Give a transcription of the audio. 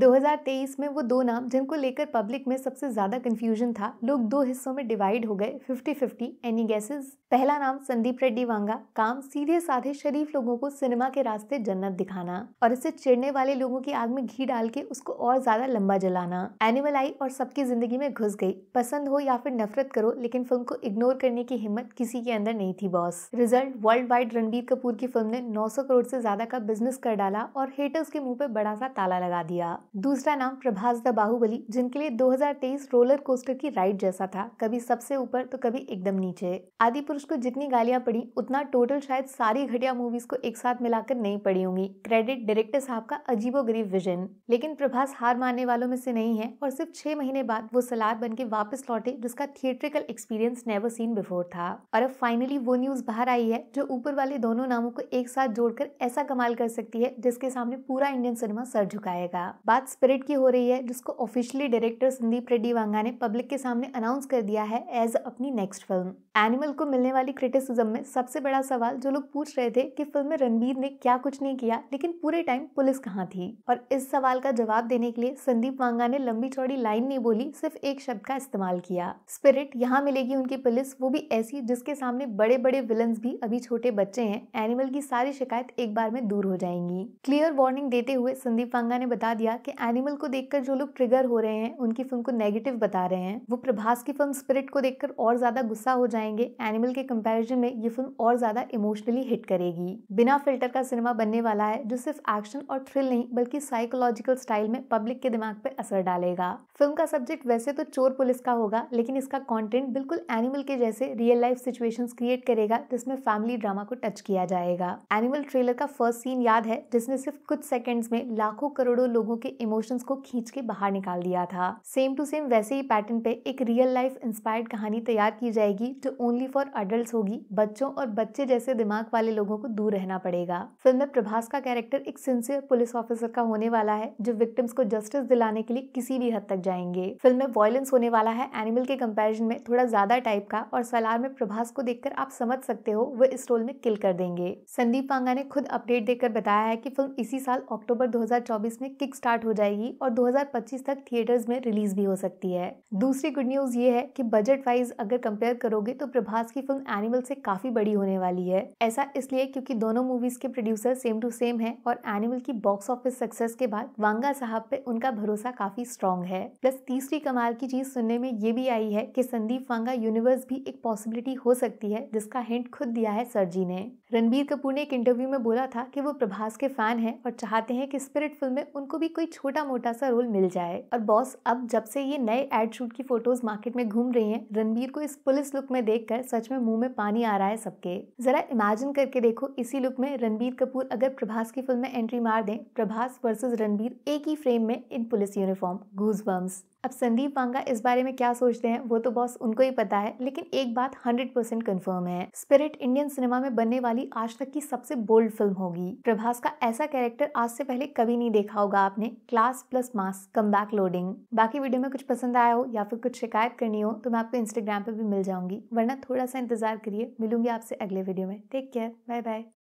2023 में वो दो नाम जिनको लेकर पब्लिक में सबसे ज्यादा कंफ्यूजन था लोग दो हिस्सों में डिवाइड हो गए 50-50 एनी गैसेस पहला नाम संदीप रेड्डी वांगा काम सीधे साधे शरीफ लोगों को सिनेमा के रास्ते जन्नत दिखाना और इसे चिड़ने वाले लोगों की आग में घी डाल के उसको और ज्यादा लंबा जलाना एनिमल आई और सबकी जिंदगी में घुस गई पसंद हो या फिर नफरत करो लेकिन फिल्म को इग्नोर करने की हिम्मत किसी के अंदर नहीं थी बॉस result worldwide Ranbir Kapoor की फिल्म ने नौ करोड़ से ज्यादा का बिजनेस कर डाला और हेटर्स के मुंह पे बड़ा सा ताला लगा दिया दूसरा नाम प्रभास द बाहुबली जिनके लिए 2023 रोलर कोस्टर की राइड जैसा था कभी सबसे ऊपर तो कभी एकदम नीचे आदि पुरुष को जितनी गालियां पड़ी उतना टोटल शायद सारी घटिया मूवीज को एक साथ मिलाकर नहीं पड़ी होंगी क्रेडिट डायरेक्टर साहब का अजीबो गरीब विजन लेकिन प्रभास हार मानने वालों में से नहीं है और सिर्फ छह महीने बाद वो सलार बन के वापस लौटे जिसका theatrical experience never seen before था और अब फाइनली वो न्यूज बाहर आई है जो ऊपर वाले दोनों नामों को एक साथ जोड़कर ऐसा कमाल कर सकती है जिसके सामने पूरा इंडियन सिनेमा सर झुकाएगा बात बात स्पिरिट की हो रही है जिसको ऑफिशियली डायरेक्टर संदीप रेड्डी वांगा ने पब्लिक के सामने अनाउंस कर दिया है एज अपनी नेक्स्ट फिल्म एनिमल को मिलने वाली क्रिटिसिज्म में सबसे बड़ा सवाल जो लोग पूछ रहे थे कि फिल्म में रणबीर ने क्या कुछ नहीं किया लेकिन पूरे टाइम पुलिस कहाँ थी और इस सवाल का जवाब देने के लिए संदीप वांगा ने लंबी चौड़ी लाइन नहीं बोली सिर्फ एक शब्द का इस्तेमाल किया स्पिरिट यहाँ मिलेगी उनकी पुलिस वो भी ऐसी जिसके सामने बड़े बड़े विलन भी अभी छोटे बच्चे हैं एनिमल की सारी शिकायत एक बार में दूर हो जाएंगी क्लियर वार्निंग देते हुए संदीप वांगा ने बता दिया कि एनिमल को देखकर जो लोग ट्रिगर हो रहे हैं उनकी फिल्म को नेगेटिव बता रहे हैं वो प्रभास की फिल्म स्पिरिट को देखकर और ज्यादा गुस्सा हो जाएंगे एनिमल के कंपैरिजन में ये फिल्म और ज्यादा इमोशनली हिट करेगी बिना फिल्टर का सिनेमा बनने वाला है जो सिर्फ एक्शन और थ्रिल नहीं बल्कि साइकोलॉजिकल स्टाइल में पब्लिक के दिमाग पर असर डालेगा फिल्म का सब्जेक्ट वैसे तो चोर पुलिस का होगा लेकिन इसका कॉन्टेंट बिल्कुल एनिमल के जैसे रियल लाइफ सिचुएशन क्रिएट करेगा जिसमें फैमिली ड्रामा को टच किया जाएगा एनिमल ट्रेलर का फर्स्ट सीन याद है जिसने सिर्फ कुछ सेकेंड्स में लाखों करोड़ों लोगों के इमोशंस को खींच के बाहर निकाल दिया था सेम टू सेम वैसे ही पैटर्न पे एक रियल लाइफ इंस्पायर्ड कहानी तैयार की जाएगी जो ओनली फॉर अडल्ट होगी बच्चों और बच्चे जैसे दिमाग वाले लोगों को दूर रहना पड़ेगा फिल्म में प्रभास का कैरेक्टर एक सिंसियर पुलिस ऑफिसर का होने वाला है जो विक्टिम्स को जस्टिस दिलाने के लिए किसी भी हद तक जाएंगे फिल्म में वॉयलेंस होने वाला है एनिमल के कंपेरिजन में थोड़ा ज्यादा टाइप का और सलार में प्रभास को देखकर आप समझ सकते हो वो इस रोल में किल कर देंगे संदीप पांगा ने खुद अपडेट देकर बताया है कि फिल्म इसी साल अक्टूबर 2024 में किक स्टार्ट हो हो जाएगी और 2025 तक थिएटर्स में रिलीज भी हो सकती है दूसरी गुड न्यूज ये है कि बजट वाइज अगर कंपेयर करोगे तो प्रभास की फिल्म एनिमल से काफी बड़ी होने वाली है ऐसा इसलिए क्योंकि दोनों मूवीज के प्रोड्यूसर सेम टू सेम है और एनिमल की बॉक्स ऑफिस सक्सेस के बाद वांगा साहब पे उनका भरोसा काफी स्ट्रॉन्ग है प्लस तीसरी कमाल की चीज सुनने में ये भी आई है की संदीप वांगा यूनिवर्स भी एक पॉसिबिलिटी हो सकती है जिसका हिंट खुद दिया है सर जी ने रणबीर कपूर ने एक इंटरव्यू में बोला था कि वो प्रभास के फैन हैं और चाहते हैं कि स्पिरिट फिल्म में उनको भी कोई छोटा मोटा सा रोल मिल जाए और बॉस अब जब से ये नए एड शूट की फोटोज मार्केट में घूम रही हैं रणबीर को इस पुलिस लुक में देखकर सच में मुंह में पानी आ रहा है सबके जरा इमेजिन करके देखो इसी लुक में रणबीर कपूर अगर प्रभास की फिल्म में एंट्री मार दे प्रभास वर्सेज रणबीर एक ही फ्रेम में इन पुलिस यूनिफॉर्म गूज बम्स अब संदीप वांगा इस बारे में क्या सोचते हैं वो तो बॉस उनको ही पता है लेकिन एक बात 100 परसेंट कन्फर्म है स्पिरिट इंडियन सिनेमा में बनने वाली आज तक की सबसे बोल्ड फिल्म होगी प्रभास का ऐसा कैरेक्टर आज से पहले कभी नहीं देखा होगा आपने class plus mass comeback loading बाकी वीडियो में कुछ पसंद आया हो या फिर कुछ शिकायत करनी हो तो मैं आपको इंस्टाग्राम पर भी मिल जाऊंगी वरना थोड़ा सा इंतजार करिए मिलूंगी आपसे अगले वीडियो में टेक केयर बाय बाय